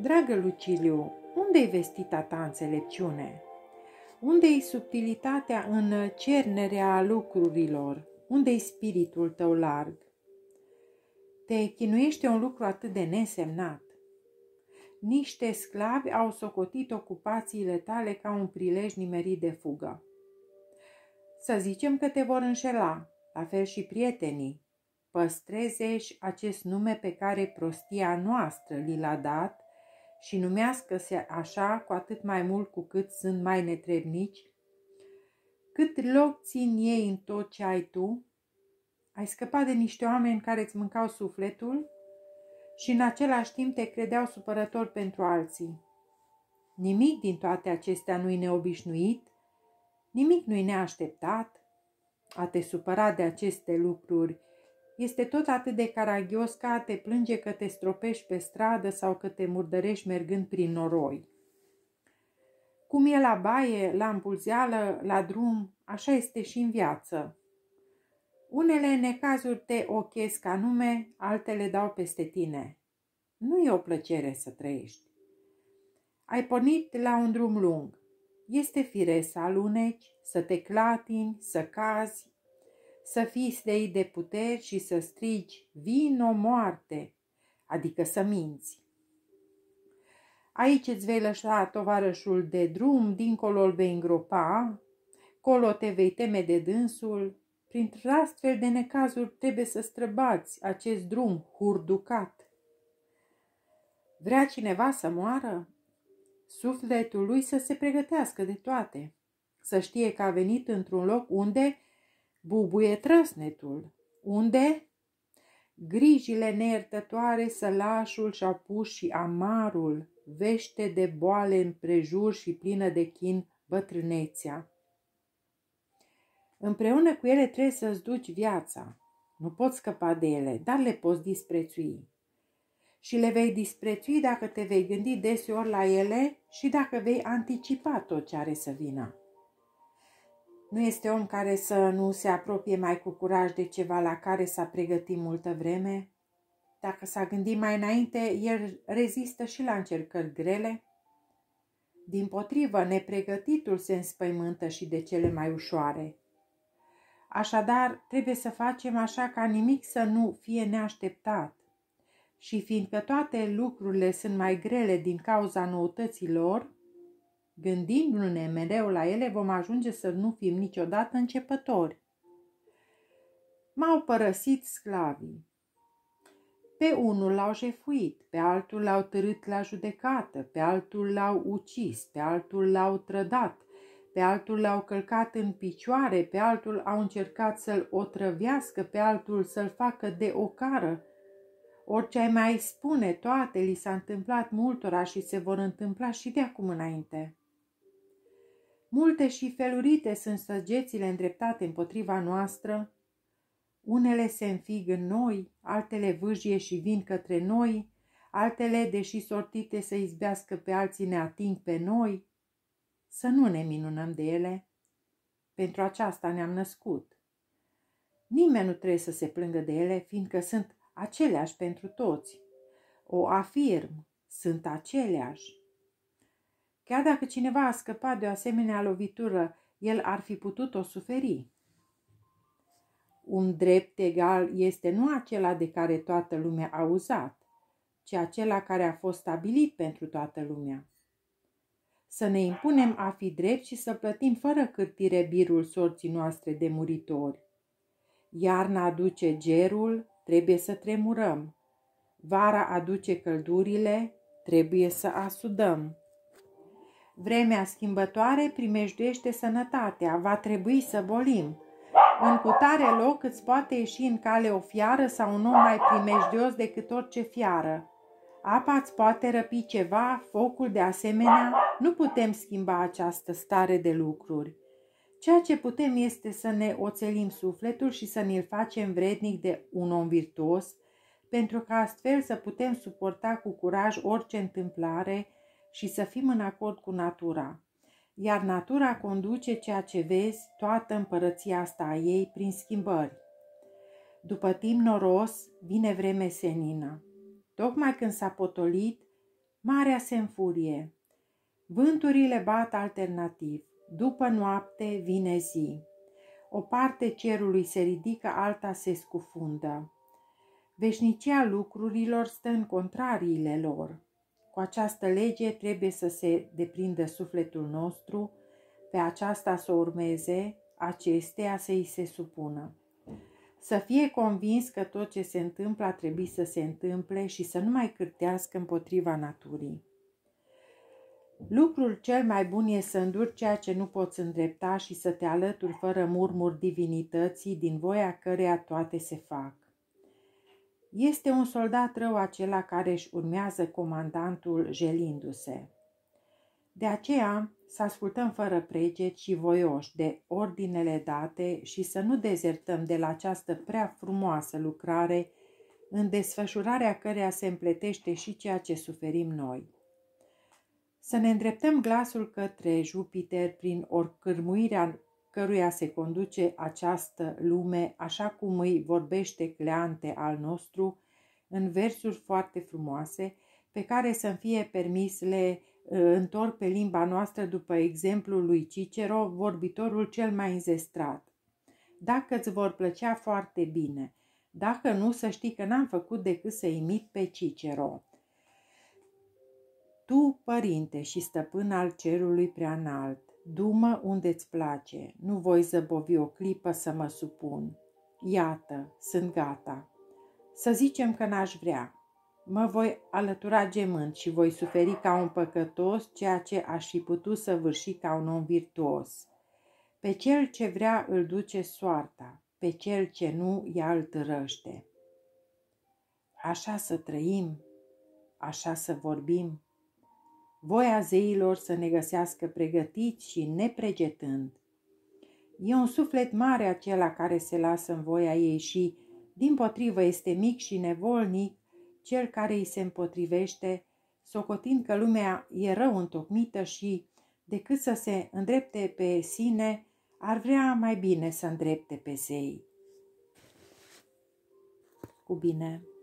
Dragă Luciliu, unde-i vestita ta înțelepciune? Unde-i subtilitatea în cernerea lucrurilor? Unde-i spiritul tău larg? Te chinuiește un lucru atât de nesemnat. Niște sclavi au socotit ocupațiile tale ca un prilej nimerit de fugă. Să zicem că te vor înșela, la fel și prietenii. Păstrezești acest nume pe care prostia noastră li l-a dat și numească-se așa cu atât mai mult cu cât sunt mai netrebnici, cât loc țin ei în tot ce ai tu, ai scăpat de niște oameni care îți mâncau sufletul și în același timp te credeau supărător pentru alții. Nimic din toate acestea nu-i neobișnuit, nimic nu-i neașteptat. A te supăra de aceste lucruri este tot atât de caragios ca a te plânge că te stropești pe stradă sau că te murdărești mergând prin noroi. Cum e la baie, la împulzeală, la drum, așa este și în viață. Unele necazuri te ochesc anume, altele dau peste tine. Nu e o plăcere să trăiești. Ai pornit la un drum lung. Este firesc să aluneci, să te clatini, să cazi, să fii slei de puteri și să strigi vino moarte, adică să minți. Aici îți vei lăsa tovarășul de drum, dincolo îl vei îngropa, colo te vei teme de dânsul, printr astfel de necazuri trebuie să străbați acest drum hurducat. Vrea cineva să moară? Sufletul lui să se pregătească de toate, să știe că a venit într-un loc unde bubuie trăsnetul. Unde? Grijile neiertătoare, sălașul și-a și amarul, vește de boale împrejur și plină de chin bătrânețea. Împreună cu ele trebuie să-ți duci viața. Nu poți scăpa de ele, dar le poți disprețui. Și le vei disprețui dacă te vei gândi deseori la ele și dacă vei anticipa tot ce are să vină. Nu este om care să nu se apropie mai cu curaj de ceva la care s-a pregătit multă vreme. Dacă s-a gândit mai înainte, el rezistă și la încercări grele. Din potrivă, nepregătitul se înspăimântă și de cele mai ușoare. Așadar, trebuie să facem așa ca nimic să nu fie neașteptat. Și fiindcă toate lucrurile sunt mai grele din cauza noutăților, Gândindu-ne mereu la ele, vom ajunge să nu fim niciodată începători. M-au părăsit sclavii. Pe unul l-au jefuit, pe altul l-au târât la judecată, pe altul l-au ucis, pe altul l-au trădat, pe altul l-au călcat în picioare, pe altul au încercat să-l otrăvească, pe altul să-l facă de ocară. Orice ai mai spune, toate li s-a întâmplat multora și se vor întâmpla și de acum înainte. Multe și felurite sunt săgețile îndreptate împotriva noastră. Unele se înfig în noi, altele vâjie și vin către noi, altele, deși sortite să izbească pe alții, ne ating pe noi. Să nu ne minunăm de ele. Pentru aceasta ne-am născut. Nimeni nu trebuie să se plângă de ele, fiindcă sunt aceleași pentru toți. O afirm, sunt aceleași. Chiar dacă cineva a scăpat de o asemenea lovitură, el ar fi putut o suferi. Un drept egal este nu acela de care toată lumea a uzat, ci acela care a fost stabilit pentru toată lumea. Să ne impunem a fi drept și să plătim fără cârtire birul sorții noastre de muritori. Iarna aduce gerul, trebuie să tremurăm. Vara aduce căldurile, trebuie să asudăm. Vremea schimbătoare primejduiește sănătatea, va trebui să bolim. În cutare loc îți poate ieși în cale o fiară sau un om mai primejdios decât orice fiară. Apa îți poate răpi ceva, focul de asemenea, nu putem schimba această stare de lucruri. Ceea ce putem este să ne oțelim sufletul și să ne-l facem vrednic de un om virtuos, pentru că astfel să putem suporta cu curaj orice întâmplare, și să fim în acord cu natura. Iar natura conduce ceea ce vezi, toată împărăția asta a ei, prin schimbări. După timp noros, vine vreme senină. Tocmai când s-a potolit, marea se înfurie. Vânturile bat alternativ. După noapte vine zi. O parte cerului se ridică, alta se scufundă. Veșnicia lucrurilor stă în contrariile lor. Cu această lege trebuie să se deprindă sufletul nostru, pe aceasta să urmeze, acestea să îi se supună. Să fie convins că tot ce se întâmplă a trebuit să se întâmple și să nu mai cârtească împotriva naturii. Lucrul cel mai bun e să înduri ceea ce nu poți îndrepta și să te alături fără murmur divinității din voia căreia toate se fac. Este un soldat rău acela care își urmează comandantul jelindu-se. De aceea să ascultăm fără preget și voioși de ordinele date și să nu dezertăm de la această prea frumoasă lucrare în desfășurarea căreia se împletește și ceea ce suferim noi. Să ne îndreptăm glasul către Jupiter prin orcârmuirea căruia se conduce această lume, așa cum îi vorbește Cleante al nostru, în versuri foarte frumoase, pe care să-mi fie permis le uh, întorc pe limba noastră după exemplul lui Cicero, vorbitorul cel mai înzestrat. Dacă îți vor plăcea foarte bine, dacă nu, să știi că n-am făcut decât să imit pe Cicero. Tu, părinte și stăpân al cerului preanalt, Dumă unde îți place, nu voi zăbovi o clipă să mă supun. Iată, sunt gata. Să zicem că n-aș vrea. Mă voi alătura gemând și voi suferi ca un păcătos ceea ce aș fi putut să vârși ca un om virtuos. Pe cel ce vrea îl duce soarta, pe cel ce nu ea îl târăște. Așa să trăim, așa să vorbim, voia zeilor să ne găsească pregătiți și nepregetând. E un suflet mare acela care se lasă în voia ei și, din potrivă, este mic și nevolnic cel care îi se împotrivește, socotind că lumea e rău întocmită și, decât să se îndrepte pe sine, ar vrea mai bine să îndrepte pe zei. Cu bine!